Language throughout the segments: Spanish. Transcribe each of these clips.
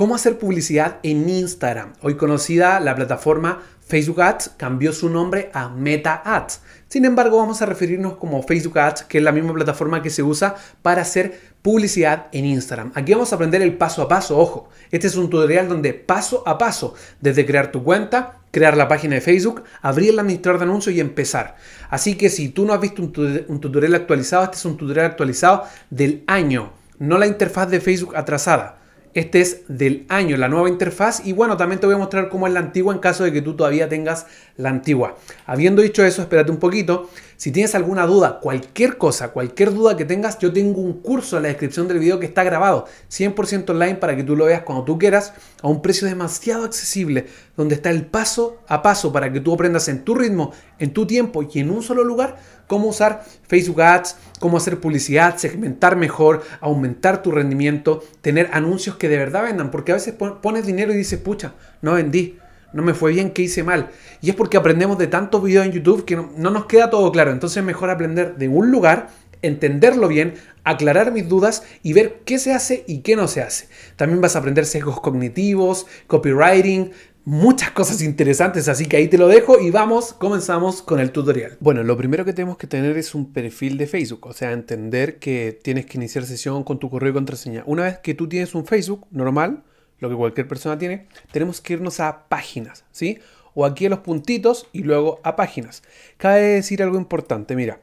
¿Cómo hacer publicidad en Instagram? Hoy conocida la plataforma Facebook Ads cambió su nombre a Meta Ads. Sin embargo, vamos a referirnos como Facebook Ads, que es la misma plataforma que se usa para hacer publicidad en Instagram. Aquí vamos a aprender el paso a paso, ojo. Este es un tutorial donde paso a paso, desde crear tu cuenta, crear la página de Facebook, abrir el administrador de anuncios y empezar. Así que si tú no has visto un, un tutorial actualizado, este es un tutorial actualizado del año, no la interfaz de Facebook atrasada. Este es del año, la nueva interfaz. Y bueno, también te voy a mostrar cómo es la antigua en caso de que tú todavía tengas la antigua. Habiendo dicho eso, espérate un poquito. Si tienes alguna duda, cualquier cosa, cualquier duda que tengas, yo tengo un curso en la descripción del video que está grabado 100% online para que tú lo veas cuando tú quieras a un precio demasiado accesible, donde está el paso a paso para que tú aprendas en tu ritmo, en tu tiempo y en un solo lugar cómo usar Facebook Ads, cómo hacer publicidad, segmentar mejor, aumentar tu rendimiento, tener anuncios que de verdad vendan, porque a veces pones dinero y dices, pucha, no vendí no me fue bien, qué hice mal. Y es porque aprendemos de tantos videos en YouTube que no, nos queda todo claro. Entonces es mejor aprender de un lugar, entenderlo bien, aclarar mis dudas y ver qué se hace y qué no se hace. También vas a aprender sesgos cognitivos, copywriting, muchas cosas interesantes, así que ahí te lo dejo y vamos, comenzamos con el tutorial. Bueno, lo primero que tenemos que tener es un perfil de Facebook, o sea, entender que tienes que iniciar sesión con tu correo y contraseña. Una vez que tú tienes un Facebook normal, lo que cualquier persona tiene, tenemos que irnos a páginas, ¿sí? O aquí a los puntitos y luego a páginas. Cabe decir algo importante, mira,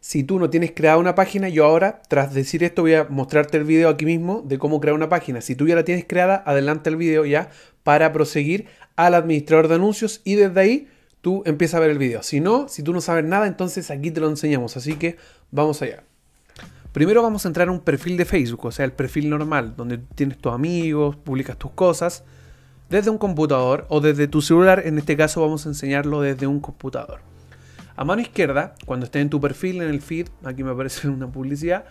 si tú no tienes creada una página, yo ahora, tras decir esto, voy a mostrarte el video aquí mismo de cómo crear una página. Si tú ya la tienes creada, adelante el video ya para proseguir al administrador de anuncios y desde ahí tú empiezas a ver el video. Si no, si tú no sabes nada, entonces aquí te lo enseñamos. Así que vamos allá. Primero vamos a entrar a un perfil de Facebook, o sea, el perfil normal, donde tienes tus amigos, publicas tus cosas, desde un computador o desde tu celular, en este caso vamos a enseñarlo desde un computador. A mano izquierda, cuando esté en tu perfil, en el feed, aquí me aparece una publicidad,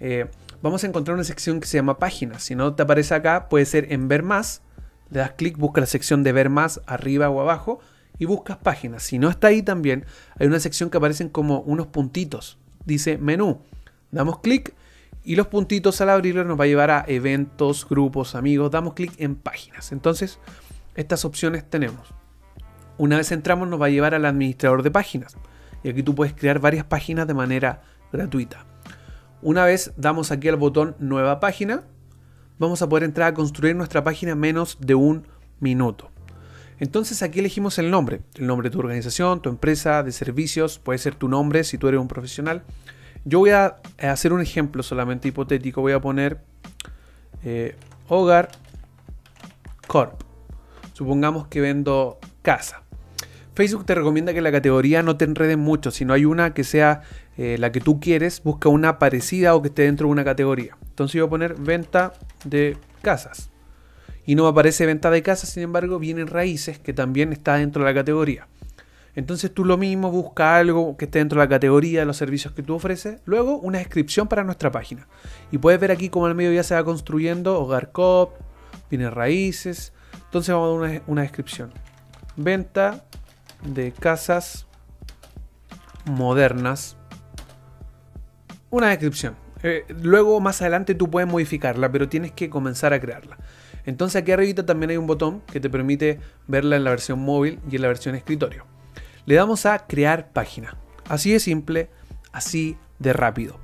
eh, vamos a encontrar una sección que se llama páginas. Si no te aparece acá, puede ser en ver más, le das clic, busca la sección de ver más arriba o abajo y buscas páginas. Si no está ahí también, hay una sección que aparecen como unos puntitos. Dice menú. Damos clic y los puntitos al abrirlo nos va a llevar a eventos, grupos, amigos. Damos clic en páginas. Entonces, estas opciones tenemos. Una vez entramos nos va a llevar al administrador de páginas. Y aquí tú puedes crear varias páginas de manera gratuita. Una vez damos aquí al botón nueva página, vamos a poder entrar a construir nuestra página en menos de un minuto. Entonces aquí elegimos el nombre, el nombre de tu organización, tu empresa, de servicios, puede ser tu nombre si tú eres un profesional, yo voy a hacer un ejemplo solamente hipotético. Voy a poner eh, Hogar Corp. Supongamos que vendo casa. Facebook te recomienda que la categoría no te enreden mucho. Si no hay una que sea eh, la que tú quieres, busca una parecida o que esté dentro de una categoría. Entonces voy a poner venta de casas. Y no aparece venta de casas, sin embargo, vienen raíces que también está dentro de la categoría. Entonces tú lo mismo busca algo que esté dentro de la categoría de los servicios que tú ofreces. Luego una descripción para nuestra página. Y puedes ver aquí cómo al medio ya se va construyendo Hogar Cop, tiene raíces. Entonces vamos a dar una, descripción. Venta de casas modernas. Una descripción. Eh, luego más adelante tú puedes modificarla, pero tienes que comenzar a crearla. Entonces aquí arribita también hay un botón que te permite verla en la versión móvil y en la versión escritorio le damos a crear página. Así de simple, así de rápido.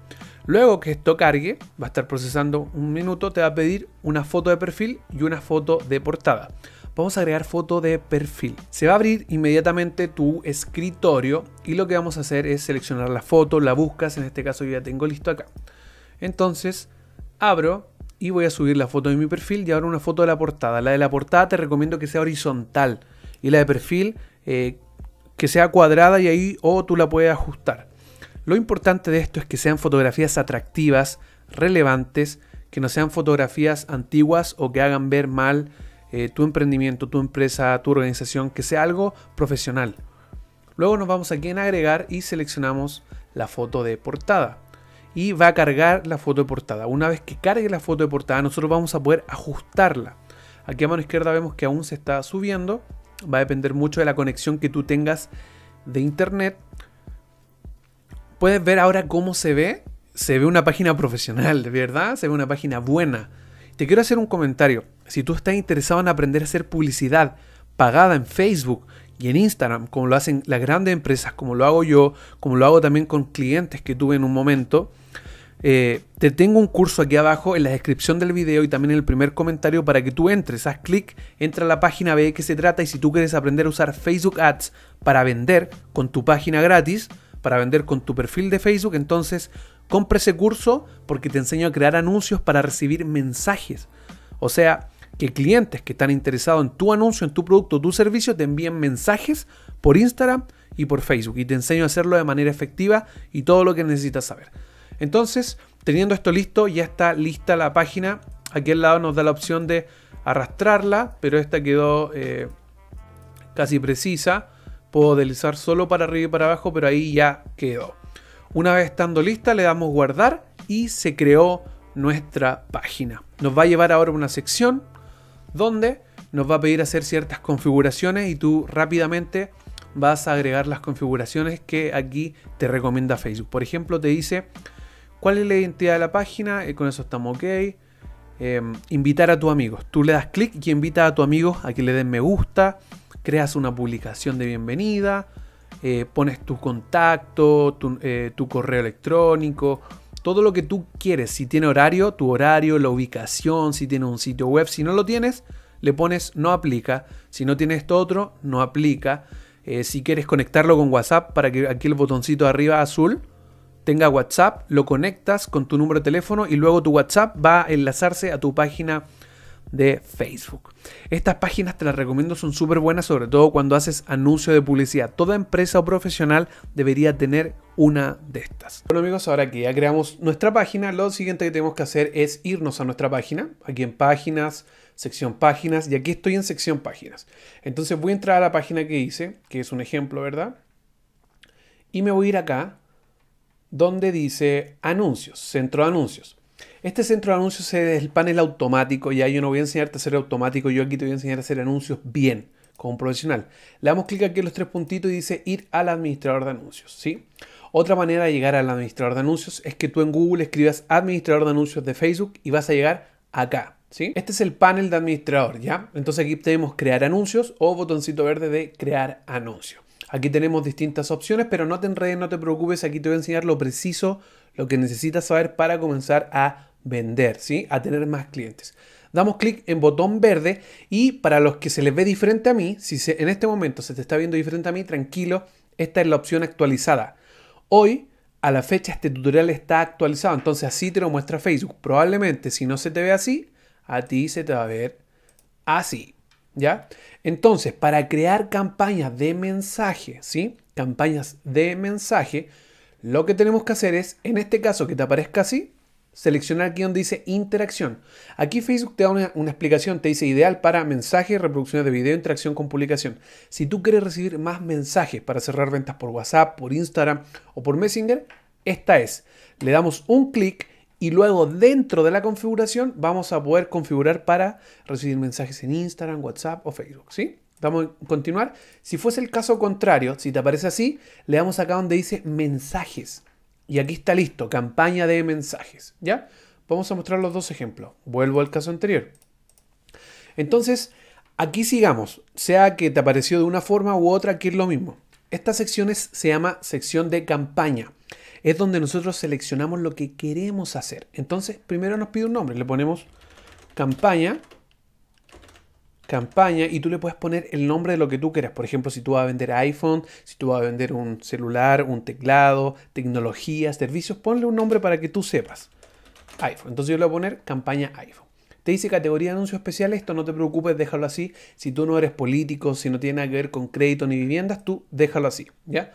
Luego que esto cargue, va a estar procesando un minuto, te va a pedir una foto de perfil y una foto de portada. Vamos a crear foto de perfil. Se va a abrir inmediatamente tu escritorio y lo que vamos a hacer es seleccionar la foto, la buscas, en este caso yo ya tengo listo acá. Entonces, abro y voy a subir la foto de mi perfil y ahora una foto de la portada. La de la portada te recomiendo que sea horizontal y la de perfil eh, que sea cuadrada y ahí o tú la puedes ajustar. Lo importante de esto es que sean fotografías atractivas, relevantes, que no sean fotografías antiguas o que hagan ver mal eh, tu emprendimiento, tu empresa, tu organización, que sea algo profesional. Luego nos vamos aquí en agregar y seleccionamos la foto de portada. Y va a cargar la foto de portada. Una vez que cargue la foto de portada, nosotros vamos a poder ajustarla. Aquí a mano izquierda vemos que aún se está subiendo va a depender mucho de la conexión que tú tengas de internet. Puedes ver ahora cómo se ve. Se ve una página profesional, de verdad, se ve una página buena. Te quiero hacer un comentario. Si tú estás interesado en aprender a hacer publicidad pagada en Facebook y en Instagram, como lo hacen las grandes empresas, como lo hago yo, como lo hago también con clientes que tuve en un momento, eh, te tengo un curso aquí abajo en la descripción del video y también en el primer comentario para que tú entres, haz clic, entra a la página, ve de qué se trata y si tú quieres aprender a usar Facebook Ads para vender con tu página gratis, para vender con tu perfil de Facebook, entonces compre ese curso porque te enseño a crear anuncios para recibir mensajes. O sea, que clientes que están interesados en tu anuncio, en tu producto, tu servicio, te envíen mensajes por Instagram y por Facebook. Y te enseño a hacerlo de manera efectiva y todo lo que necesitas saber. Entonces, teniendo esto listo, ya está lista la página. Aquí al lado nos da la opción de arrastrarla, pero esta quedó eh, casi precisa. Puedo deslizar solo para arriba y para abajo, pero ahí ya quedó. Una vez estando lista, le damos guardar y se creó nuestra página. Nos va a llevar ahora a una sección donde nos va a pedir hacer ciertas configuraciones y tú rápidamente vas a agregar las configuraciones que aquí te recomienda Facebook. Por ejemplo, te dice cuál es la identidad de la página, eh, con eso estamos ok. Em, invitar a tus amigos. Tú le das clic y invita a tu amigo a que le den me gusta, creas una publicación de bienvenida, eh, pones tu contacto, eh, tu, correo electrónico, todo lo que tú quieres. Si tiene horario, tu horario, la ubicación, si tiene un sitio web. Si no lo tienes, le pones no aplica. Si no tienes esto otro, no aplica. si quieres conectarlo con WhatsApp para que aquí el botoncito arriba azul tenga WhatsApp, lo conectas con tu número de teléfono y luego tu WhatsApp va a enlazarse a tu página de Facebook. Estas páginas te las recomiendo, son súper buenas, sobre todo cuando haces anuncio de publicidad. Toda empresa o profesional debería tener una de estas. Bueno amigos, ahora que ya creamos nuestra página, lo siguiente que tenemos que hacer es irnos a nuestra página, aquí en páginas, sección páginas, y aquí estoy en sección páginas. Entonces voy a entrar a la página que hice, que es un ejemplo, ¿verdad? Y me voy a ir acá donde dice anuncios, centro de anuncios. Este centro de anuncios es el panel automático, ya yo no voy a enseñarte a hacer automático, yo aquí te voy a enseñar a hacer anuncios bien, como profesional. Le damos clic aquí en los tres puntitos y dice ir al administrador de anuncios, ¿sí? Otra manera de llegar al administrador de anuncios es que tú en Google escribas administrador de anuncios de Facebook y vas a llegar acá, ¿sí? Este es el panel de administrador, ¿ya? Entonces aquí tenemos crear anuncios o botoncito verde de crear anuncios. Aquí tenemos distintas opciones, pero no te enredes, no te preocupes, aquí te voy a enseñar lo preciso, lo que necesitas saber para comenzar a vender, ¿sí? A tener más clientes. Damos clic en botón verde y para los que se les ve diferente a mí, si en este momento se te está viendo diferente a mí, tranquilo, esta es la opción actualizada. Hoy, a la fecha, este tutorial está actualizado, entonces así te lo muestra Facebook. Probablemente si no se te ve así, a ti se te va a ver así. ¿ya? Entonces, para crear campañas de mensaje, ¿sí? Campañas de mensaje, lo que tenemos que hacer es, en este caso que te aparezca así, seleccionar aquí donde dice interacción. Aquí Facebook te da una, explicación, te dice ideal para mensajes, reproducción de video, interacción con publicación. Si tú quieres recibir más mensajes para cerrar ventas por WhatsApp, por Instagram o por Messenger, esta es. Le damos un clic y luego dentro de la configuración vamos a poder configurar para recibir mensajes en Instagram, WhatsApp o Facebook, ¿sí? Vamos a continuar. Si fuese el caso contrario, si te aparece así, le damos acá donde dice mensajes. Y aquí está listo, campaña de mensajes, ¿ya? Vamos a mostrar los dos ejemplos. Vuelvo al caso anterior. Entonces, aquí sigamos, sea que te apareció de una forma u otra, aquí es lo mismo. Esta sección se llama sección de campaña es donde nosotros seleccionamos lo que queremos hacer. Entonces, primero nos pide un nombre, le ponemos campaña, campaña y tú le puedes poner el nombre de lo que tú quieras. Por ejemplo, si tú vas a vender iPhone, si tú vas a vender un celular, un teclado, tecnología, servicios, ponle un nombre para que tú sepas. iPhone. Entonces yo le voy a poner campaña iPhone. Te dice categoría de anuncios especiales, esto no te preocupes, déjalo así. Si tú no eres político, si no tiene nada que ver con crédito ni viviendas, tú déjalo así, ¿ya?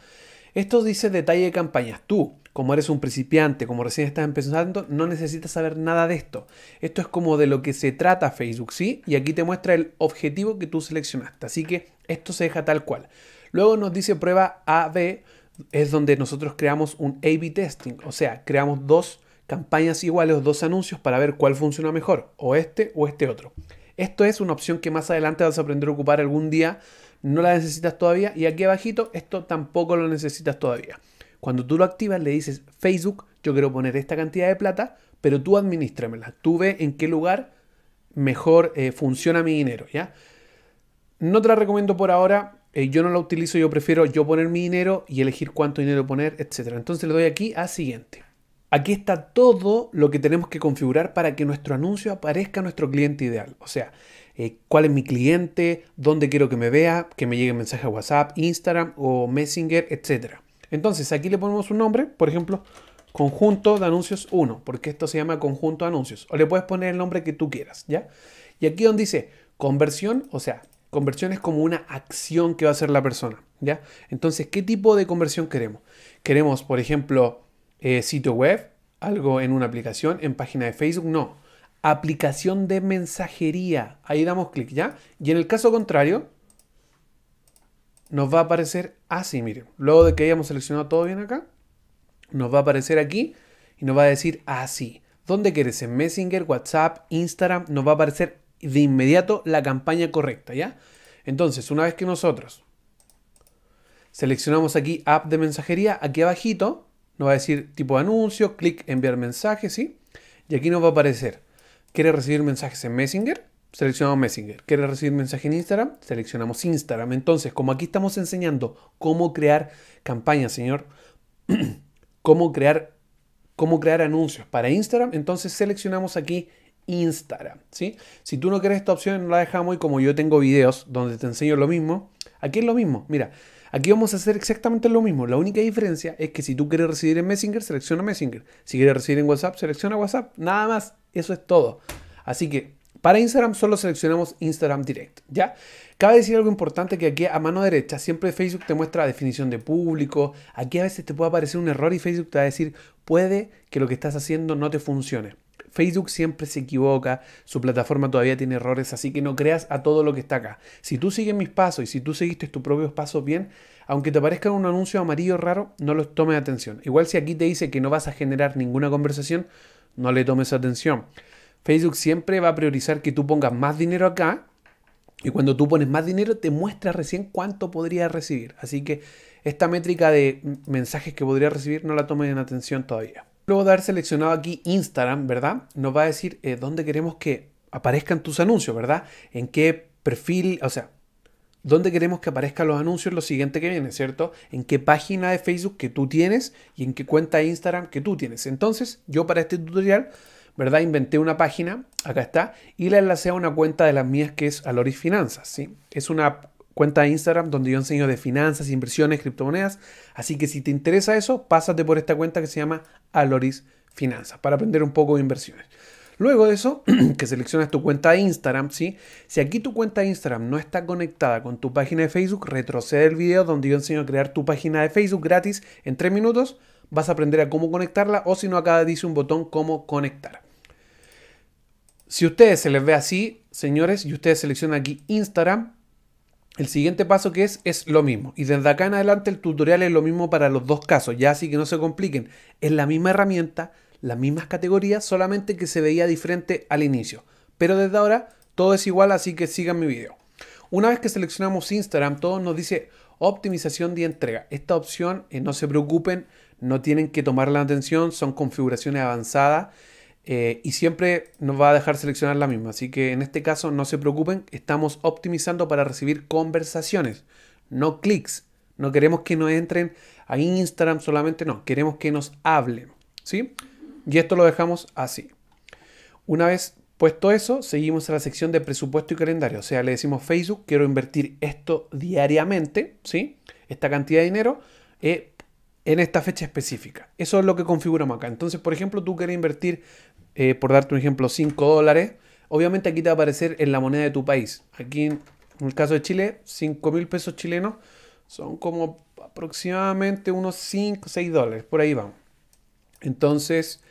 Esto dice detalle de campañas. Tú, como eres un principiante, como recién estás empezando, no necesitas saber nada de esto. Esto es como de lo que se trata Facebook, ¿sí? Y aquí te muestra el objetivo que tú seleccionaste. Así que esto se deja tal cual. Luego nos dice prueba A-B, es donde nosotros creamos un A-B testing. O sea, creamos dos campañas iguales dos anuncios para ver cuál funciona mejor, o este o este otro. Esto es una opción que más adelante vas a aprender a ocupar algún día no la necesitas todavía. Y aquí abajito, esto tampoco lo necesitas todavía. Cuando tú lo activas, le dices, Facebook, yo quiero poner esta cantidad de plata, pero tú administramela. Tú ve en qué lugar mejor eh, funciona mi dinero, ¿ya? No te la recomiendo por ahora. Eh, yo no la utilizo, yo prefiero yo poner mi dinero y elegir cuánto dinero poner, etc. Entonces le doy aquí a siguiente. Aquí está todo lo que tenemos que configurar para que nuestro anuncio aparezca a nuestro cliente ideal. O sea, eh, cuál es mi cliente, dónde quiero que me vea, que me llegue mensaje a WhatsApp, Instagram o Messenger, etc. Entonces aquí le ponemos un nombre, por ejemplo, conjunto de anuncios 1, porque esto se llama conjunto de anuncios. O le puedes poner el nombre que tú quieras, ¿ya? Y aquí donde dice conversión, o sea, conversión es como una acción que va a hacer la persona, ¿ya? Entonces, ¿qué tipo de conversión queremos? Queremos, por ejemplo, eh, sitio web, algo en una aplicación, en página de Facebook, no aplicación de mensajería. Ahí damos clic, ¿ya? Y en el caso contrario, nos va a aparecer así, miren. Luego de que hayamos seleccionado todo bien acá, nos va a aparecer aquí y nos va a decir así. ¿Dónde quieres? En Messenger, WhatsApp, Instagram, nos va a aparecer de inmediato la campaña correcta, ¿ya? Entonces, una vez que nosotros seleccionamos aquí app de mensajería, aquí abajito nos va a decir tipo anuncio, clic enviar mensaje, ¿sí? Y aquí nos va a aparecer ¿Quieres recibir mensajes en Messenger? Seleccionamos Messenger. ¿Quieres recibir mensajes en Instagram? Seleccionamos Instagram. Entonces, como aquí estamos enseñando cómo crear campañas, señor, cómo crear, cómo crear anuncios para Instagram, entonces seleccionamos aquí Instagram, ¿sí? Si tú no quieres esta opción, la dejamos y como yo tengo videos donde te enseño lo mismo, aquí es lo mismo. Mira, Aquí vamos a hacer exactamente lo mismo. La única diferencia es que si tú quieres recibir en Messenger, selecciona Messenger. Si quieres recibir en WhatsApp, selecciona WhatsApp. Nada más. Eso es todo. Así que para Instagram solo seleccionamos Instagram Direct, ¿ya? Cabe decir algo importante que aquí a mano derecha siempre Facebook te muestra la definición de público. Aquí a veces te puede aparecer un error y Facebook te va a decir puede que lo que estás haciendo no te funcione. Facebook siempre se equivoca, su plataforma todavía tiene errores, así que no creas a todo lo que está acá. Si tú sigues mis pasos y si tú seguiste tus propios pasos bien, aunque te aparezca un anuncio amarillo raro, no los tomes atención. Igual si aquí te dice que no vas a generar ninguna conversación, no le tomes atención. Facebook siempre va a priorizar que tú pongas más dinero acá y cuando tú pones más dinero te muestra recién cuánto podría recibir. Así que esta métrica de mensajes que podría recibir no la tomen en atención todavía. Luego de haber seleccionado aquí Instagram, ¿verdad? Nos va a decir eh, dónde queremos que aparezcan tus anuncios, ¿verdad? En qué perfil, o sea, dónde queremos que aparezcan los anuncios, lo siguiente que viene, ¿cierto? En qué página de Facebook que tú tienes y en qué cuenta de Instagram que tú tienes. Entonces, yo para este tutorial, ¿verdad? Inventé una página, acá está, y la enlacé a una cuenta de las mías que es Aloris Finanzas, ¿sí? Es una cuenta de Instagram donde yo enseño de finanzas, inversiones, criptomonedas. Así que si te interesa eso, pásate por esta cuenta que se llama Aloris Finanzas para aprender un poco de inversiones. Luego de eso, que seleccionas tu cuenta de Instagram, ¿sí? Si aquí tu cuenta de Instagram no está conectada con tu página de Facebook, retrocede el video donde yo enseño a crear tu página de Facebook gratis en tres minutos. Vas a aprender a cómo conectarla o si no, acá dice un botón cómo conectar. Si a ustedes se les ve así, señores, y ustedes seleccionan aquí Instagram, el siguiente paso que es es lo mismo. Y desde acá en adelante el tutorial es lo mismo para los dos casos, ya así que no se compliquen. Es la misma herramienta, las mismas categorías, solamente que se veía diferente al inicio. Pero desde ahora todo es igual, así que sigan mi video. Una vez que seleccionamos Instagram, todo nos dice optimización de entrega. Esta opción, eh, no se preocupen, no tienen que tomar la atención, son configuraciones avanzadas eh, y siempre nos va a dejar seleccionar la misma. Así que en este caso no se preocupen, estamos optimizando para recibir conversaciones, no clics. No queremos que nos entren a Instagram solamente, no, queremos que nos hablen. ¿sí? Y esto lo dejamos así. Una vez puesto eso, seguimos a la sección de presupuesto y calendario. O sea, le decimos Facebook, quiero invertir esto diariamente, ¿sí? esta cantidad de dinero. Eh, en esta fecha específica. Eso es lo que configuramos acá. Entonces, por ejemplo, tú quieres invertir eh, por darte un ejemplo, 5 dólares, obviamente aquí te va a aparecer en la moneda de tu país. Aquí, en el caso de Chile, 5 mil pesos chilenos son como aproximadamente unos 5, 6 dólares, por ahí vamos. Entonces,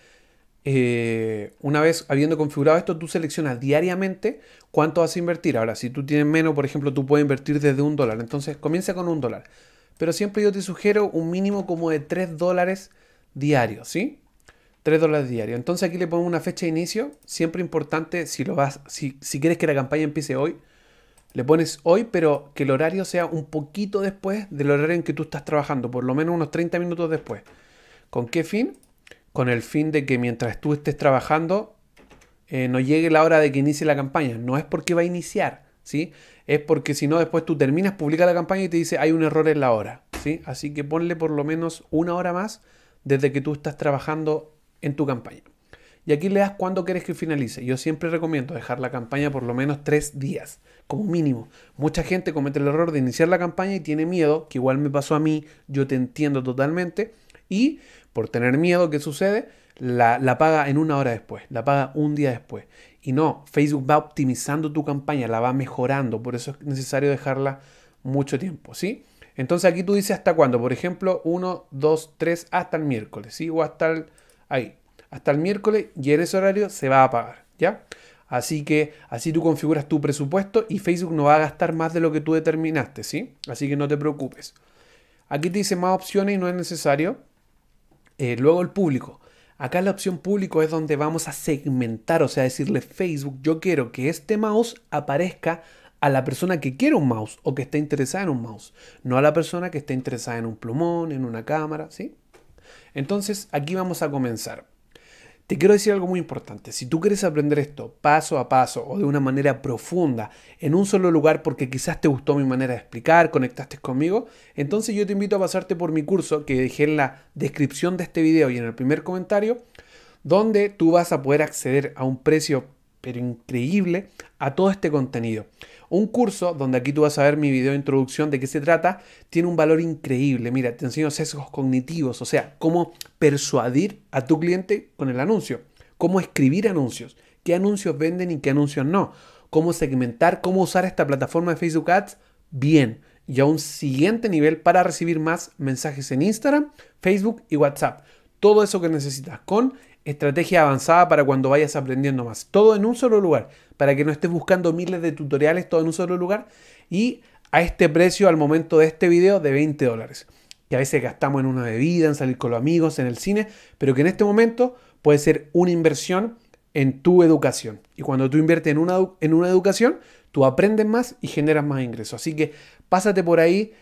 eh, una vez habiendo configurado esto, tú seleccionas diariamente cuánto vas a invertir. Ahora, si tú tienes menos, por ejemplo, tú puedes invertir desde un dólar. Entonces, comienza con un dólar. Pero siempre yo te sugiero un mínimo como de 3 dólares diarios, ¿sí? 3 dólares diarios. Entonces aquí le pongo una fecha de inicio, siempre importante si lo vas, si, quieres que la campaña empiece hoy, le pones hoy, pero que el horario sea un poquito después del horario en que tú estás trabajando, por lo menos unos 30 minutos después. ¿Con qué fin? Con el fin de que mientras tú estés trabajando, eh, no llegue la hora de que inicie la campaña. No es porque va a iniciar, ¿sí? Es porque si no, después tú terminas, publica la campaña y te dice hay un error en la hora, ¿sí? Así que ponle por lo menos una hora más desde que tú estás trabajando en tu campaña. Y aquí le das cuándo quieres que finalice. Yo siempre recomiendo dejar la campaña por lo menos tres días, como mínimo. Mucha gente comete el error de iniciar la campaña y tiene miedo, que igual me pasó a mí, yo te entiendo totalmente. Y por tener miedo, que sucede? La, paga en una hora después, la paga un día después. Y no, Facebook va optimizando tu campaña, la va mejorando, por eso es necesario dejarla mucho tiempo, ¿sí? Entonces aquí tú dices hasta cuándo, por ejemplo, 1, 2, 3, hasta el miércoles, ¿sí? O hasta el ahí. Hasta el miércoles y en ese horario se va a pagar, ¿ya? Así que así tú configuras tu presupuesto y Facebook no va a gastar más de lo que tú determinaste, ¿sí? Así que no te preocupes. Aquí te dice más opciones y no es necesario. Eh, luego el público. Acá la opción público es donde vamos a segmentar, o sea, decirle Facebook, yo quiero que este mouse aparezca a la persona que quiere un mouse o que está interesada en un mouse, no a la persona que está interesada en un plumón, en una cámara, ¿sí? Entonces, aquí vamos a comenzar. Te quiero decir algo muy importante. Si tú quieres aprender esto paso a paso o de una manera profunda en un solo lugar porque quizás te gustó mi manera de explicar, conectaste conmigo, entonces yo te invito a pasarte por mi curso que dejé en la descripción de este video y en el primer comentario, donde tú vas a poder acceder a un precio pero increíble a todo este contenido. Un curso, donde aquí tú vas a ver mi video de introducción de qué se trata, tiene un valor increíble. Mira, te enseño sesgos cognitivos, o sea, cómo persuadir a tu cliente con el anuncio, cómo escribir anuncios, qué anuncios venden y qué anuncios no, cómo segmentar, cómo usar esta plataforma de Facebook Ads bien y a un siguiente nivel para recibir más mensajes en Instagram, Facebook y WhatsApp. Todo eso que necesitas con estrategia avanzada para cuando vayas aprendiendo más. Todo en un solo lugar, para que no estés buscando miles de tutoriales, todo en un solo lugar. Y a este precio al momento de este video de 20 dólares. Que a veces gastamos en una bebida, en salir con los amigos, en el cine, pero que en este momento puede ser una inversión en tu educación. Y cuando tú inviertes en una, en una educación, tú aprendes más y generas más ingresos. Así que pásate por ahí,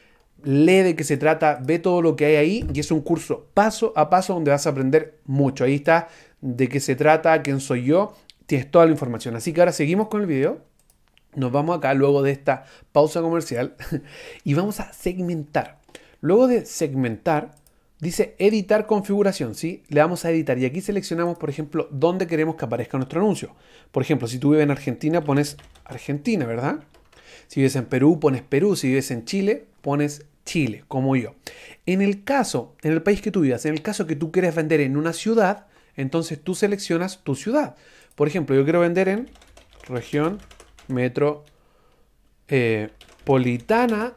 lee de qué se trata, ve todo lo que hay ahí y es un curso paso a paso donde vas a aprender mucho. Ahí está de qué se trata, quién soy yo, tienes toda la información. Así que ahora seguimos con el video. Nos vamos acá luego de esta pausa comercial y vamos a segmentar. Luego de segmentar, dice editar configuración, ¿sí? Le vamos a editar y aquí seleccionamos, por ejemplo, dónde queremos que aparezca nuestro anuncio. Por ejemplo, si tú vives en Argentina, pones Argentina, ¿verdad? Si vives en Perú, pones Perú. Si vives en Chile, pones Chile, como yo. En el caso, en el país que tú vivas, en el caso que tú quieres vender en una ciudad, entonces tú seleccionas tu ciudad. Por ejemplo, yo quiero vender en región metropolitana eh,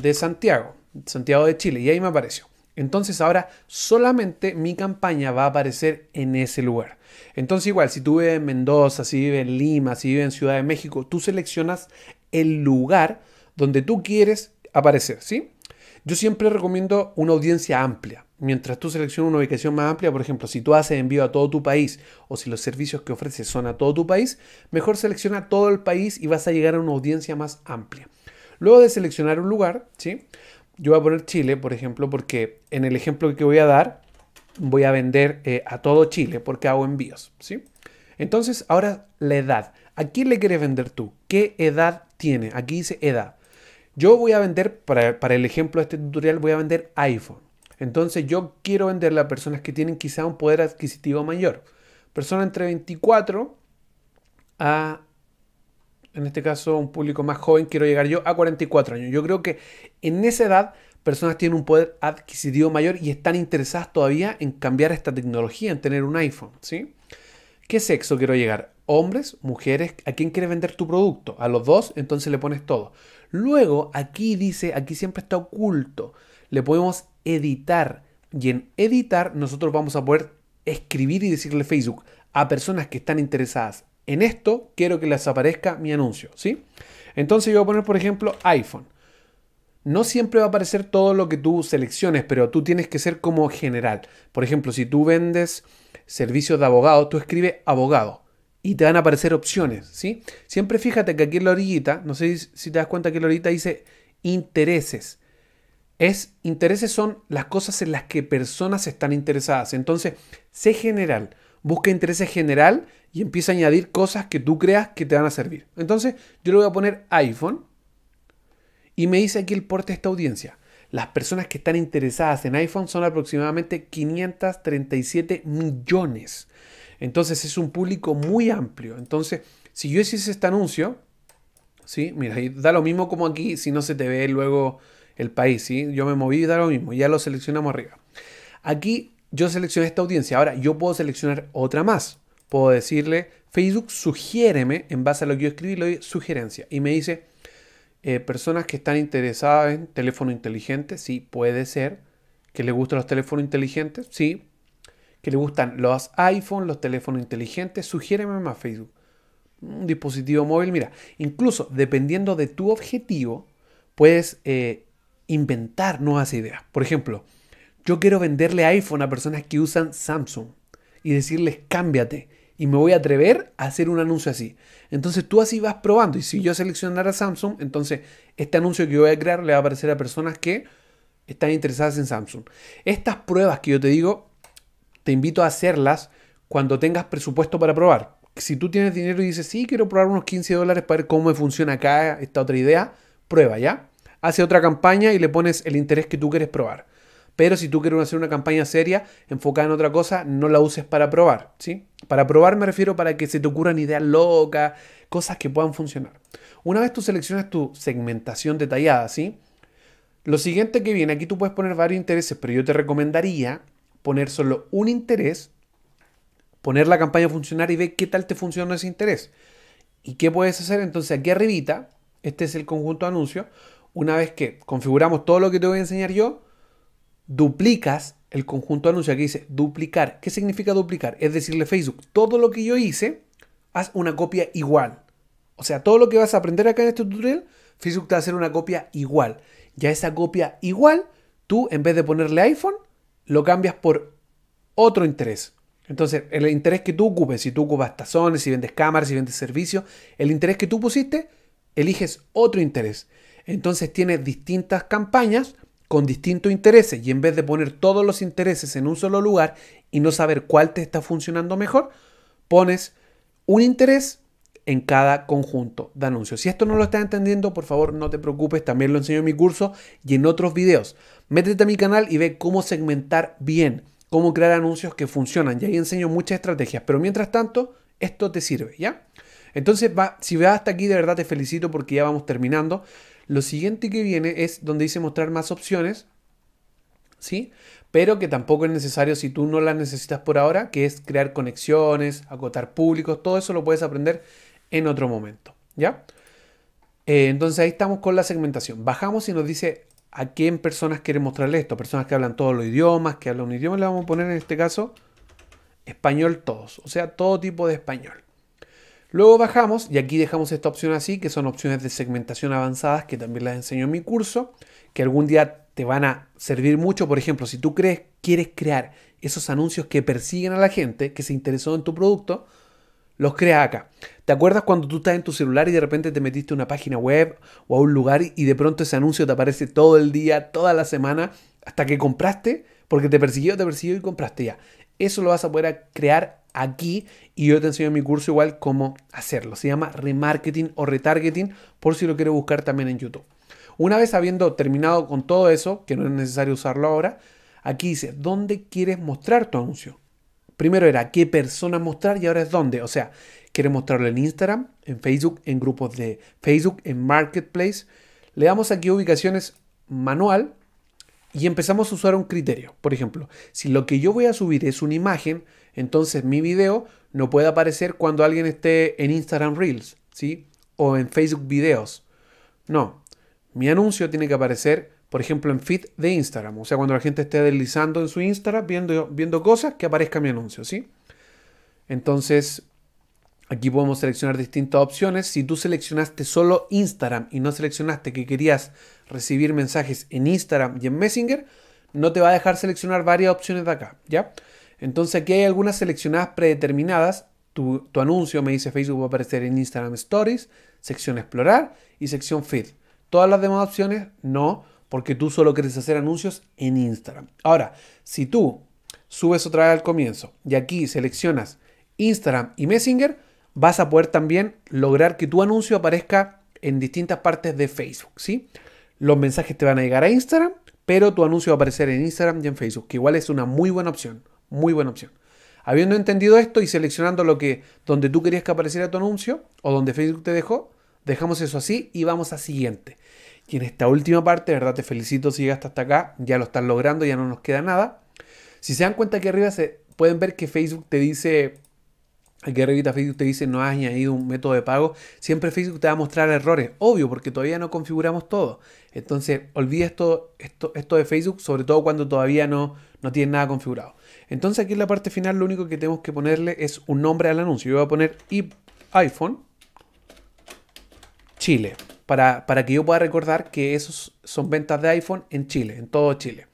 de Santiago, Santiago de Chile, y ahí me apareció. Entonces ahora solamente mi campaña va a aparecer en ese lugar. Entonces igual, si tú vives en Mendoza, si vives en Lima, si vives en Ciudad de México, tú seleccionas el lugar donde tú quieres aparecer, ¿sí? Yo siempre recomiendo una audiencia amplia. Mientras tú seleccionas una ubicación más amplia, por ejemplo, si tú haces envío a todo tu país o si los servicios que ofreces son a todo tu país, mejor selecciona todo el país y vas a llegar a una audiencia más amplia. Luego de seleccionar un lugar, ¿sí? yo voy a poner Chile, por ejemplo, porque en el ejemplo que voy a dar, voy a vender eh, a todo Chile porque hago envíos. ¿sí? Entonces, ahora la edad. ¿A quién le quieres vender tú? ¿Qué edad tiene? Aquí dice edad. Yo voy a vender, para, el ejemplo de este tutorial, voy a vender iPhone. Entonces yo quiero venderle a personas que tienen quizá un poder adquisitivo mayor. Personas entre 24 a, en este caso, un público más joven, quiero llegar yo a 44 años. Yo creo que en esa edad personas tienen un poder adquisitivo mayor y están interesadas todavía en cambiar esta tecnología, en tener un iPhone, ¿sí? ¿Qué sexo quiero llegar? ¿Hombres? ¿Mujeres? ¿A quién quieres vender tu producto? ¿A los dos? Entonces le pones todo. Luego, aquí dice, aquí siempre está oculto. Le podemos editar. Y en editar nosotros vamos a poder escribir y decirle Facebook a personas que están interesadas en esto, quiero que les aparezca mi anuncio, ¿sí? Entonces yo voy a poner, por ejemplo, iPhone. No siempre va a aparecer todo lo que tú selecciones, pero tú tienes que ser como general. Por ejemplo, si tú vendes servicios de abogado, tú escribes abogado y te van a aparecer opciones, ¿sí? Siempre fíjate que aquí en la orillita, no sé si te das cuenta que la orillita dice intereses. Es, intereses son las cosas en las que personas están interesadas. Entonces, sé general, busca intereses general y empieza a añadir cosas que tú creas que te van a servir. Entonces, yo le voy a poner iPhone y me dice aquí el porte de esta audiencia. Las personas que están interesadas en iPhone son aproximadamente 537 millones. Entonces es un público muy amplio. Entonces, si yo hiciese este anuncio, ¿sí? Mira, da lo mismo como aquí, si no se te ve luego el país, ¿sí? Yo me moví y da lo mismo, ya lo seleccionamos arriba. Aquí yo seleccioné esta audiencia, ahora yo puedo seleccionar otra más. Puedo decirle, Facebook sugiéreme, en base a lo que yo escribí, le doy sugerencia. Y me dice, eh, personas que están interesadas en teléfono inteligente, sí, puede ser. Que le gustan los teléfonos inteligentes, sí, que le gustan los iPhone, los teléfonos inteligentes, sugiéreme más Facebook. Un dispositivo móvil, mira, incluso dependiendo de tu objetivo, puedes eh, inventar nuevas ideas. Por ejemplo, yo quiero venderle iPhone a personas que usan Samsung y decirles cámbiate y me voy a atrever a hacer un anuncio así. Entonces tú así vas probando y si yo seleccionara Samsung, entonces este anuncio que yo voy a crear le va a aparecer a personas que están interesadas en Samsung. Estas pruebas que yo te digo te invito a hacerlas cuando tengas presupuesto para probar. Si tú tienes dinero y dices, sí, quiero probar unos 15 dólares para ver cómo me funciona acá esta otra idea, prueba ya. Hace otra campaña y le pones el interés que tú quieres probar. Pero si tú quieres hacer una campaña seria, enfocada en otra cosa, no la uses para probar, ¿sí? Para probar me refiero para que se te ocurran ideas locas, cosas que puedan funcionar. Una vez tú seleccionas tu segmentación detallada, ¿sí? Lo siguiente que viene, aquí tú puedes poner varios intereses, pero yo te recomendaría poner solo un interés, poner la campaña a funcionar y ver qué tal te funciona ese interés. ¿Y qué puedes hacer? Entonces aquí arribita, este es el conjunto de una vez que configuramos todo lo que te voy a enseñar yo, duplicas el conjunto de anuncios. Aquí dice duplicar. ¿Qué significa duplicar? Es decirle a Facebook, todo lo que yo hice, haz una copia igual. O sea, todo lo que vas a aprender acá en este tutorial, Facebook te va a hacer una copia igual. Ya esa copia igual, tú en vez de ponerle iPhone, lo cambias por otro interés. Entonces, el interés que tú ocupes, si tú ocupas tazones, si vendes cámaras, si vendes servicios, el interés que tú pusiste, eliges otro interés. Entonces tienes distintas campañas con distintos intereses y en vez de poner todos los intereses en un solo lugar y no saber cuál te está funcionando mejor, pones un interés en cada conjunto de anuncios. Si esto no lo estás entendiendo, por favor no te preocupes, también lo enseño en mi curso y en otros videos. Métete a mi canal y ve cómo segmentar bien, cómo crear anuncios que funcionan. Y ahí enseño muchas estrategias, pero mientras tanto, esto te sirve, ¿ya? Entonces, va, si vas hasta aquí, de verdad te felicito porque ya vamos terminando. Lo siguiente que viene es donde dice mostrar más opciones, ¿sí? Pero que tampoco es necesario si tú no las necesitas por ahora, que es crear conexiones, acotar públicos, todo eso lo puedes aprender en otro momento, ¿ya? Eh, entonces ahí estamos con la segmentación. Bajamos y nos dice a quién personas quiere mostrarle esto. Personas que hablan todos los idiomas, que hablan un idioma, le vamos a poner en este caso español todos, o sea, todo tipo de español. Luego bajamos y aquí dejamos esta opción así, que son opciones de segmentación avanzadas que también las enseño en mi curso, que algún día te van a servir mucho. Por ejemplo, si tú crees, quieres crear esos anuncios que persiguen a la gente que se interesó en tu producto, los crea acá. ¿Te acuerdas cuando tú estás en tu celular y de repente te metiste a una página web o a un lugar y de pronto ese anuncio te aparece todo el día, toda la semana, hasta que compraste? Porque te persiguió, te persiguió y compraste ya. Eso lo vas a poder crear aquí y yo te enseño en mi curso igual cómo hacerlo. Se llama remarketing o retargeting por si lo quieres buscar también en YouTube. Una vez habiendo terminado con todo eso, que no es necesario usarlo ahora, aquí dice, ¿dónde quieres mostrar tu anuncio? Primero era qué persona mostrar y ahora es dónde. O sea, quiere mostrarlo en Instagram, en Facebook, en grupos de Facebook, en Marketplace. Le damos aquí ubicaciones manual y empezamos a usar un criterio. Por ejemplo, si lo que yo voy a subir es una imagen, entonces mi video no puede aparecer cuando alguien esté en Instagram Reels, ¿sí? O en Facebook Videos. No, mi anuncio tiene que aparecer por ejemplo, en feed de Instagram. O sea, cuando la gente esté deslizando en su Instagram, viendo, viendo cosas, que aparezca mi anuncio, ¿sí? Entonces, aquí podemos seleccionar distintas opciones. Si tú seleccionaste solo Instagram y no seleccionaste que querías recibir mensajes en Instagram y en Messenger, no te va a dejar seleccionar varias opciones de acá, ¿ya? Entonces aquí hay algunas seleccionadas predeterminadas. Tu, tu anuncio, me dice Facebook, va a aparecer en Instagram Stories, sección Explorar y sección Feed. Todas las demás opciones no porque tú solo quieres hacer anuncios en Instagram. Ahora, si tú subes otra vez al comienzo y aquí seleccionas Instagram y Messenger, vas a poder también lograr que tu anuncio aparezca en distintas partes de Facebook, ¿sí? Los mensajes te van a llegar a Instagram, pero tu anuncio va a aparecer en Instagram y en Facebook, que igual es una muy buena opción, muy buena opción. Habiendo entendido esto y seleccionando lo que donde tú querías que apareciera tu anuncio o donde Facebook te dejó, dejamos eso así y vamos a siguiente. Y en esta última parte, de verdad, te felicito si llegaste hasta acá, ya lo están logrando, ya no nos queda nada. Si se dan cuenta aquí arriba, se pueden ver que Facebook te dice, aquí arriba Facebook te dice no has añadido un método de pago. Siempre Facebook te va a mostrar errores, obvio, porque todavía no configuramos todo. Entonces, olvida esto, esto, esto de Facebook, sobre todo cuando todavía no, no tienes nada configurado. Entonces aquí en la parte final lo único que tenemos que ponerle es un nombre al anuncio. Yo voy a poner iPhone Chile para, que yo pueda recordar que esos son ventas de iPhone en Chile, en todo Chile.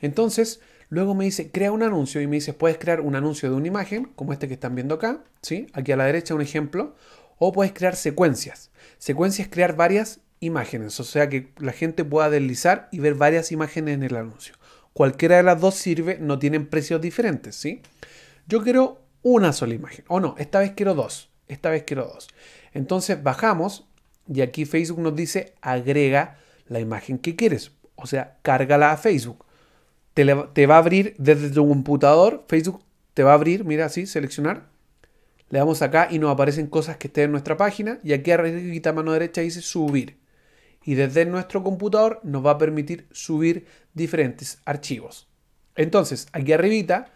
Entonces, luego me dice, crea un anuncio y me dice, puedes crear un anuncio de una imagen, como este que están viendo acá, ¿sí? Aquí a la derecha un ejemplo, o puedes crear secuencias. Secuencias crear varias imágenes, o sea que la gente pueda deslizar y ver varias imágenes en el anuncio. Cualquiera de las dos sirve, no tienen precios diferentes, ¿sí? Yo quiero una sola imagen, o no, esta vez quiero dos, esta vez quiero dos. Entonces bajamos y aquí Facebook nos dice agrega la imagen que quieres. O sea, cárgala a Facebook. Te, va a abrir desde tu computador. Facebook te va a abrir, mira así, seleccionar. Le damos acá y nos aparecen cosas que estén en nuestra página. Y aquí arriba a mano derecha dice subir. Y desde nuestro computador nos va a permitir subir diferentes archivos. Entonces, aquí arribita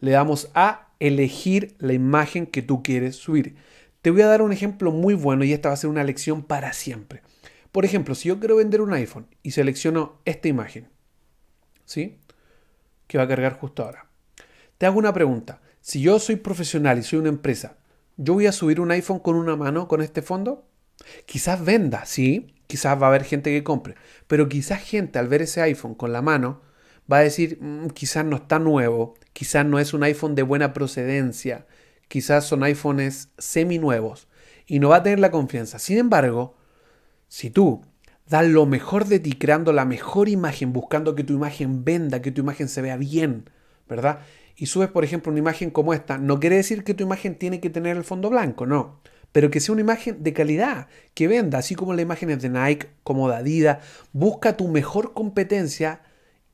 le damos a elegir la imagen que tú quieres subir. Te voy a dar un ejemplo muy bueno y esta va a ser una lección para siempre. Por ejemplo, si yo quiero vender un iPhone y selecciono esta imagen, ¿sí? Que va a cargar justo ahora. Te hago una pregunta. Si yo soy profesional y soy una empresa, ¿yo voy a subir un iPhone con una mano con este fondo? Quizás venda, sí, quizás va a haber gente que compre, pero quizás gente al ver ese iPhone con la mano va a decir, mm, quizás no está nuevo, quizás no es un iPhone de buena procedencia, quizás son iPhones semi nuevos y no va a tener la confianza. Sin embargo, si tú das lo mejor de ti creando la mejor imagen, buscando que tu imagen venda, que tu imagen se vea bien, ¿verdad? Y subes, por ejemplo, una imagen como esta, no quiere decir que tu imagen tiene que tener el fondo blanco, no. Pero que sea una imagen de calidad, que venda, así como las imágenes de Nike, como de Adidas. Busca tu mejor competencia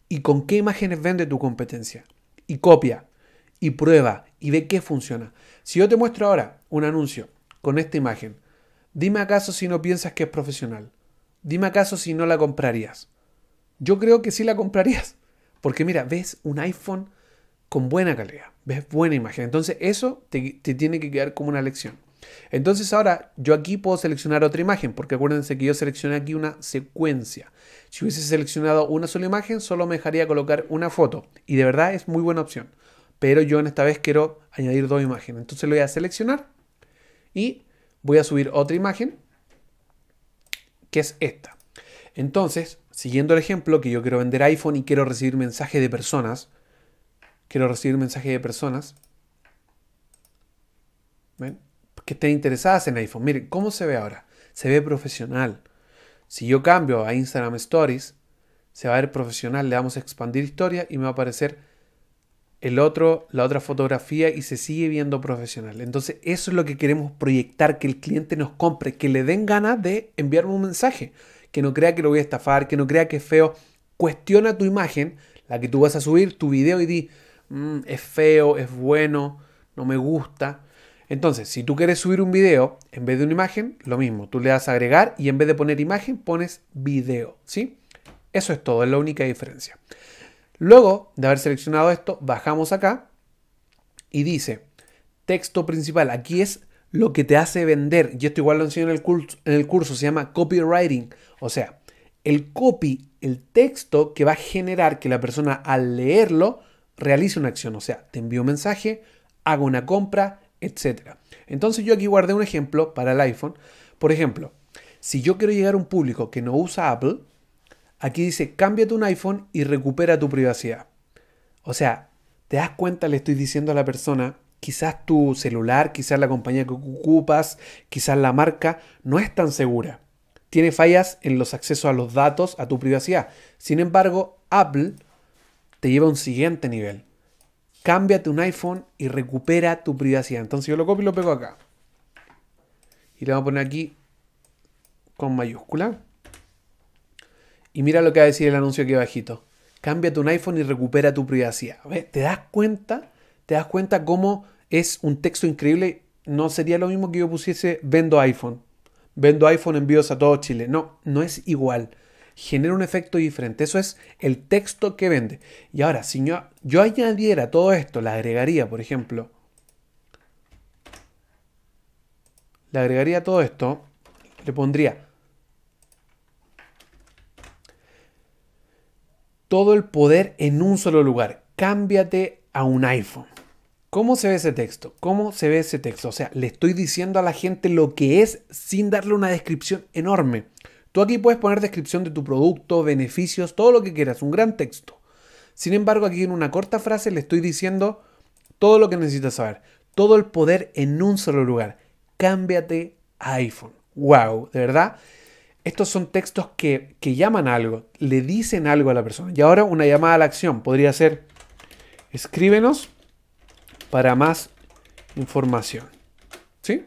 y con qué imágenes vende tu competencia. Y copia, y prueba, y ve qué funciona. Si yo te muestro ahora un anuncio con esta imagen, dime acaso si no piensas que es profesional. Dime acaso si no la comprarías. Yo creo que sí la comprarías. Porque mira, ves un iPhone con buena calidad, ves buena imagen. Entonces eso te, tiene que quedar como una lección. Entonces ahora yo aquí puedo seleccionar otra imagen, porque acuérdense que yo seleccioné aquí una secuencia. Si hubiese seleccionado una sola imagen, solo me dejaría colocar una foto. Y de verdad es muy buena opción pero yo en esta vez quiero añadir dos imágenes. Entonces lo voy a seleccionar y voy a subir otra imagen, que es esta. Entonces, siguiendo el ejemplo, que yo quiero vender iPhone y quiero recibir mensajes de personas, quiero recibir mensajes de personas, que estén interesadas en iPhone. Miren, ¿cómo se ve ahora? Se ve profesional. Si yo cambio a Instagram Stories, se va a ver profesional, le damos a expandir historia y me va a aparecer el otro, la otra fotografía y se sigue viendo profesional. Entonces, eso es lo que queremos proyectar, que el cliente nos compre, que le den ganas de enviarme un mensaje, que no crea que lo voy a estafar, que no crea que es feo. Cuestiona tu imagen, la que tú vas a subir, tu video y di, mm, es feo, es bueno, no me gusta. Entonces, si tú quieres subir un video en vez de una imagen, lo mismo, tú le das a agregar y en vez de poner imagen pones video, ¿sí? Eso es todo, es la única diferencia. Luego de haber seleccionado esto, bajamos acá y dice texto principal. Aquí es lo que te hace vender. Y esto igual lo enseño en el, curso, en el curso, se llama copywriting. O sea, el copy, el texto que va a generar que la persona al leerlo realice una acción. O sea, te envío un mensaje, hago una compra, etc. Entonces yo aquí guardé un ejemplo para el iPhone. Por ejemplo, si yo quiero llegar a un público que no usa Apple, Aquí dice, cámbiate un iPhone y recupera tu privacidad. O sea, te das cuenta, le estoy diciendo a la persona, quizás tu celular, quizás la compañía que ocupas, quizás la marca, no es tan segura. Tiene fallas en los accesos a los datos, a tu privacidad. Sin embargo, Apple te lleva a un siguiente nivel. Cámbiate un iPhone y recupera tu privacidad. Entonces yo lo copio y lo pego acá. Y le voy a poner aquí con mayúscula. Y mira lo que va a decir el anuncio aquí bajito. Cambia un iPhone y recupera tu privacidad. ver, ¿Te das cuenta? ¿Te das cuenta cómo es un texto increíble? No sería lo mismo que yo pusiese vendo iPhone. Vendo iPhone envíos a todo Chile. No, no es igual. Genera un efecto diferente. Eso es el texto que vende. Y ahora, si yo, yo añadiera todo esto, le agregaría, por ejemplo, le agregaría todo esto, le pondría todo el poder en un solo lugar. Cámbiate a un iPhone. ¿Cómo se ve ese texto? ¿Cómo se ve ese texto? O sea, le estoy diciendo a la gente lo que es sin darle una descripción enorme. Tú aquí puedes poner descripción de tu producto, beneficios, todo lo que quieras, un gran texto. Sin embargo, aquí en una corta frase le estoy diciendo todo lo que necesitas saber, todo el poder en un solo lugar. Cámbiate a iPhone. ¡Wow! De verdad, estos son textos que, llaman algo, le dicen algo a la persona. Y ahora una llamada a la acción podría ser, escríbenos para más información. ¿Sí?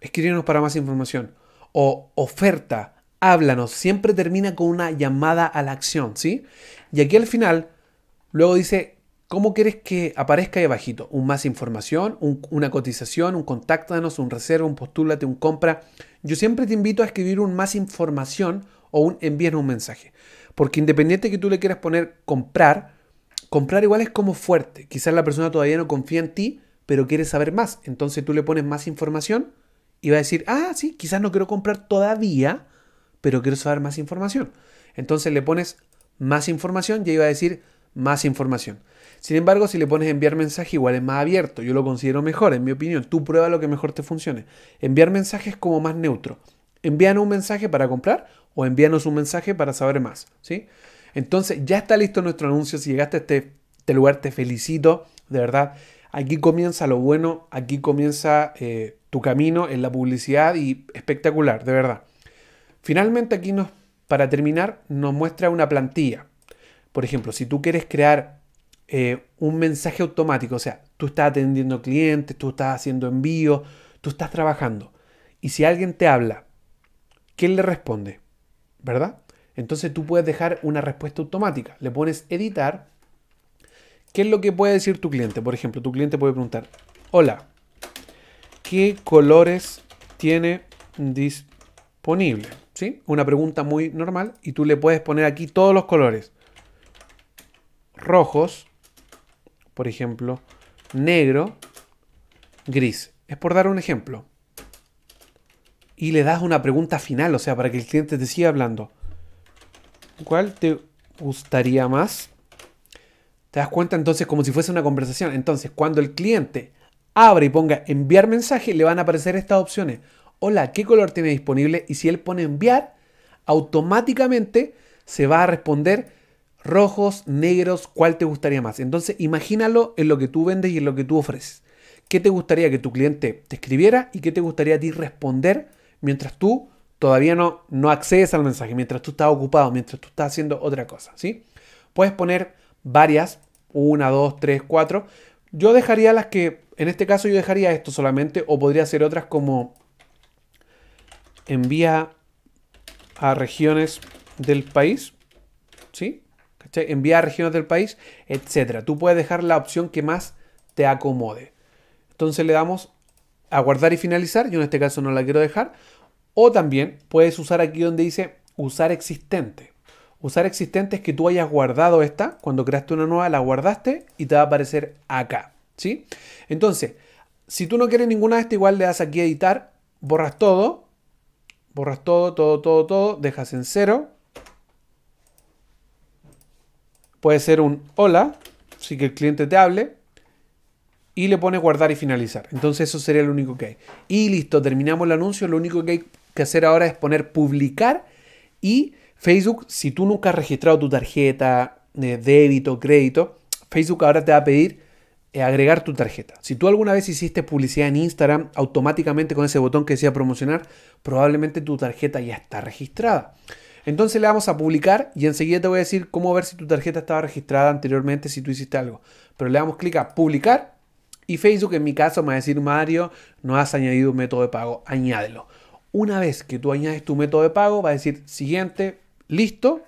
Escríbenos para más información. O oferta, háblanos. Siempre termina con una llamada a la acción, ¿sí? Y aquí al final, luego dice ¿Cómo quieres que aparezca ahí abajito? ¿Un más información? ¿Una cotización? ¿Un contáctanos? ¿Un reserva? ¿Un postúlate? ¿Un compra? Yo siempre te invito a escribir un más información o un un mensaje. Porque independiente que tú le quieras poner comprar, comprar igual es como fuerte. Quizás la persona todavía no confía en ti, pero quiere saber más. Entonces tú le pones más información y va a decir, ah, sí, quizás no quiero comprar todavía, pero quiero saber más información. Entonces le pones más información y ahí va a decir más información. Sin embargo, si le pones enviar mensaje, igual es más abierto. Yo lo considero mejor, en mi opinión. Tú prueba lo que mejor te funcione. Enviar mensajes como más neutro. Envíanos un mensaje para comprar o envíanos un mensaje para saber más. ¿sí? Entonces, ya está listo nuestro anuncio. Si llegaste a este, este lugar, te felicito. De verdad, aquí comienza lo bueno, aquí comienza eh, tu camino en la publicidad y espectacular, de verdad. Finalmente, aquí nos, para terminar, nos muestra una plantilla. Por ejemplo, si tú quieres crear eh, un mensaje automático. O sea, tú estás atendiendo clientes, tú estás haciendo envíos, tú estás trabajando. Y si alguien te habla, ¿qué le responde? ¿Verdad? Entonces tú puedes dejar una respuesta automática. Le pones editar. ¿Qué es lo que puede decir tu cliente? Por ejemplo, tu cliente puede preguntar, hola, ¿qué colores tiene disponible? ¿Sí? Una pregunta muy normal y tú le puedes poner aquí todos los colores. Rojos, por ejemplo, negro, gris. Es por dar un ejemplo. Y le das una pregunta final, o sea, para que el cliente te siga hablando. ¿Cuál te gustaría más? Te das cuenta entonces como si fuese una conversación. Entonces, cuando el cliente abre y ponga enviar mensaje, le van a aparecer estas opciones. Hola, ¿qué color tiene disponible? Y si él pone enviar, automáticamente se va a responder rojos, negros, cuál te gustaría más. Entonces, imagínalo en lo que tú vendes y en lo que tú ofreces. ¿Qué te gustaría que tu cliente te escribiera y qué te gustaría a ti responder mientras tú todavía no, no accedes al mensaje, mientras tú estás ocupado, mientras tú estás haciendo otra cosa? ¿sí? Puedes poner varias, una, dos, tres, cuatro. Yo dejaría las que, en este caso yo dejaría esto solamente o podría hacer otras como envía a regiones del país. ¿Sí? Envía enviar a regiones del país, etcétera. Tú puedes dejar la opción que más te acomode. Entonces le damos a guardar y finalizar. Yo en este caso no la quiero dejar. O también puedes usar aquí donde dice usar existente. Usar existente es que tú hayas guardado esta. Cuando creaste una nueva, la guardaste y te va a aparecer acá. ¿sí? Entonces, si tú no quieres ninguna de estas, igual le das aquí a editar, borras todo, borras todo, todo, todo, todo, dejas en cero Puede ser un hola, así que el cliente te hable, y le pone guardar y finalizar. Entonces eso sería lo único que hay. Y listo, terminamos el anuncio. Lo único que hay que hacer ahora es poner publicar y Facebook, si tú nunca has registrado tu tarjeta de eh, débito, crédito, Facebook ahora te va a pedir eh, agregar tu tarjeta. Si tú alguna vez hiciste publicidad en Instagram, automáticamente con ese botón que decía promocionar, probablemente tu tarjeta ya está registrada. Entonces le vamos a publicar y enseguida te voy a decir cómo ver si tu tarjeta estaba registrada anteriormente, si tú hiciste algo. Pero le damos clic a publicar y Facebook en mi caso me va a decir, Mario, no has añadido un método de pago, añádelo. Una vez que tú añades tu método de pago, va a decir, siguiente, listo.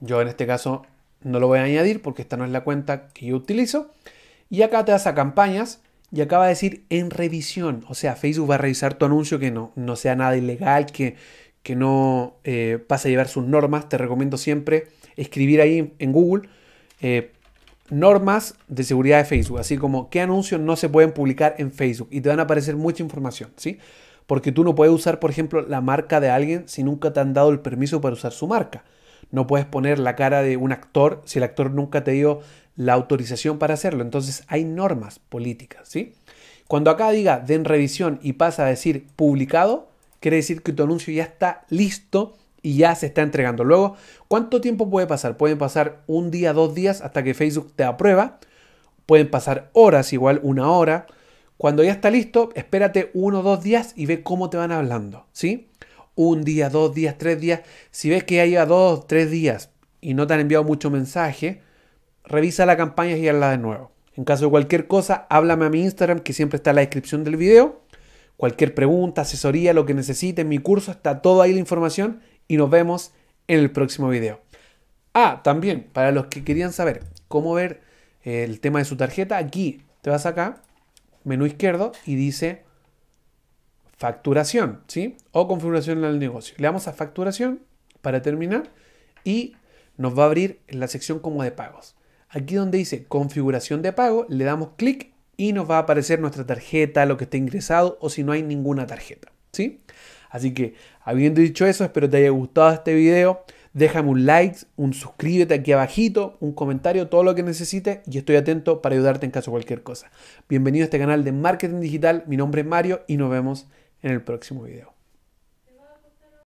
Yo en este caso no lo voy a añadir porque esta no es la cuenta que yo utilizo. Y acá te das a campañas y acá va a decir en revisión. O sea, Facebook va a revisar tu anuncio que no, no sea nada ilegal, que, que no eh, pasa a llevar sus normas, te recomiendo siempre escribir ahí en Google eh, normas de seguridad de Facebook, así como qué anuncios no se pueden publicar en Facebook y te van a aparecer mucha información, ¿sí? Porque tú no puedes usar, por ejemplo, la marca de alguien si nunca te han dado el permiso para usar su marca. No puedes poner la cara de un actor si el actor nunca te dio la autorización para hacerlo. Entonces hay normas políticas, ¿sí? Cuando acá diga den revisión y pasa a decir publicado, quiere decir que tu anuncio ya está listo y ya se está entregando. Luego, ¿cuánto tiempo puede pasar? Pueden pasar un día, dos días hasta que Facebook te aprueba. Pueden pasar horas, igual una hora. Cuando ya está listo, espérate uno o dos días y ve cómo te van hablando, ¿sí? Un día, dos días, tres días. Si ves que ya lleva dos, tres días y no te han enviado mucho mensaje, revisa la campaña y hazla de nuevo. En caso de cualquier cosa, háblame a mi Instagram que siempre está en la descripción del video Cualquier pregunta, asesoría, lo que necesite en mi curso, está todo ahí la información y nos vemos en el próximo video. Ah, también, para los que querían saber cómo ver el tema de su tarjeta, aquí te vas acá, menú izquierdo y dice facturación, ¿sí? O configuración en el negocio. Le damos a facturación para terminar y nos va a abrir la sección como de pagos. Aquí donde dice configuración de pago, le damos clic y nos va a aparecer nuestra tarjeta, lo que está ingresado o si no hay ninguna tarjeta. ¿sí? Así que, habiendo dicho eso, espero te haya gustado este video. Déjame un like, un suscríbete aquí abajito, un comentario, todo lo que necesites y estoy atento para ayudarte en caso de cualquier cosa. Bienvenido a este canal de Marketing Digital, mi nombre es Mario y nos vemos en el próximo video.